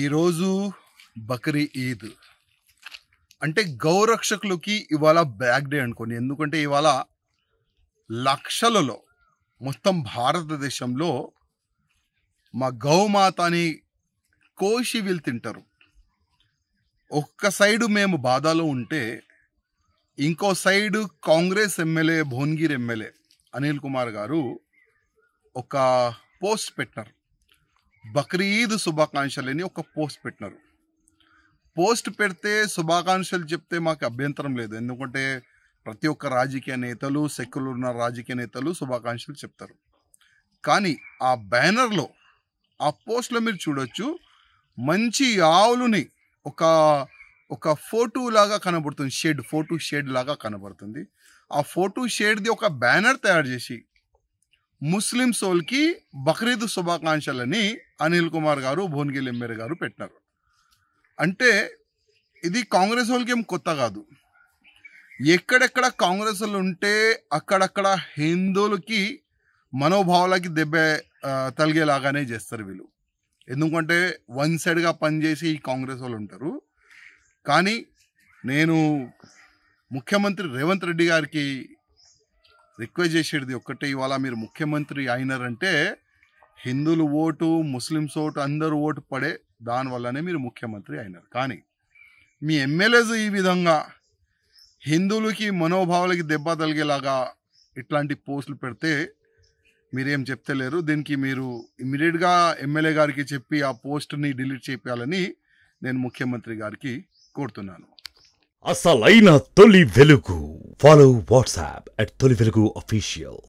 ఈరోజు బక్రీ ఈద్ అంటే గౌరక్షకులకి ఇవాళ బ్యాక్ డే అనుకోండి ఎందుకంటే ఇవాళ లక్షలలో మొత్తం భారతదేశంలో మా గౌమాతని కోసి వీళ్ళు తింటారు ఒక్క సైడు మేము బాధలో ఉంటే ఇంకో side Congress MLA Bhuvanagiri MLA Anil Kumar గారు ఒక పోస్ట్ పెట్టారు బక్రీద్ శుభాకాంక్షలు అని ఒక పోస్ట్ పెట్టినారు పోస్ట్ పెడితే శుభాకాంక్షలు చెప్తే మాకు అభ్యంతరం లేదు ఎందుకంటే ప్రతి ఒక్క రాజకీయ నేతలు సెక్యులర్ ఉన్న రాజకీయ నేతలు శుభాకాంక్షలు చెప్తారు కానీ ఆ బ్యానర్లో ఆ పోస్ట్లో మీరు చూడొచ్చు మంచి ఆవులుని ఒక ఒక ఫోటో లాగా కనబడుతుంది షేడ్ ఫోటో షేడ్ లాగా కనబడుతుంది ఆ ఫోటో షేడ్ది ఒక బ్యానర్ తయారు చేసి ముస్లిం సోల్కి బక్రీద్ శుభాకాంక్షలని అనిల్ కుమార్ గారు భువనగిరి ఎంబేర్ గారు పెట్టినారు అంటే ఇది కాంగ్రెస్ వాళ్ళకి ఏం కొత్త కాదు ఎక్కడెక్కడ కాంగ్రెస్ వాళ్ళు ఉంటే అక్కడక్కడ హిందువులకి మనోభావాలకి దెబ్బ తలిగేలాగానే చేస్తారు వీళ్ళు ఎందుకంటే వన్ సైడ్గా పనిచేసి ఈ కాంగ్రెస్ వాళ్ళు ఉంటారు కానీ నేను ముఖ్యమంత్రి రేవంత్ రెడ్డి గారికి రిక్వెస్ట్ చేసేది ఒక్కటే ఇవాళ మీరు ముఖ్యమంత్రి అయినారంటే హిందువులు ఓటు ముస్లిమ్స్ ఓటు అందరూ ఓటు పడే దానివల్లనే మీరు ముఖ్యమంత్రి అయినారు కానీ మీ ఎమ్మెల్యేస్ ఈ విధంగా హిందువులకి మనోభావాలకి దెబ్బ తగిలేలాగా ఇట్లాంటి పోస్టులు పెడితే మీరేం చెప్తలేరు దీనికి మీరు ఇమీడియట్గా ఎమ్మెల్యే గారికి చెప్పి ఆ పోస్ట్ని డిలీట్ చేయాలని నేను ముఖ్యమంత్రి గారికి కోరుతున్నాను అసలైన Tholi Velugu follow WhatsApp at Tolly Official.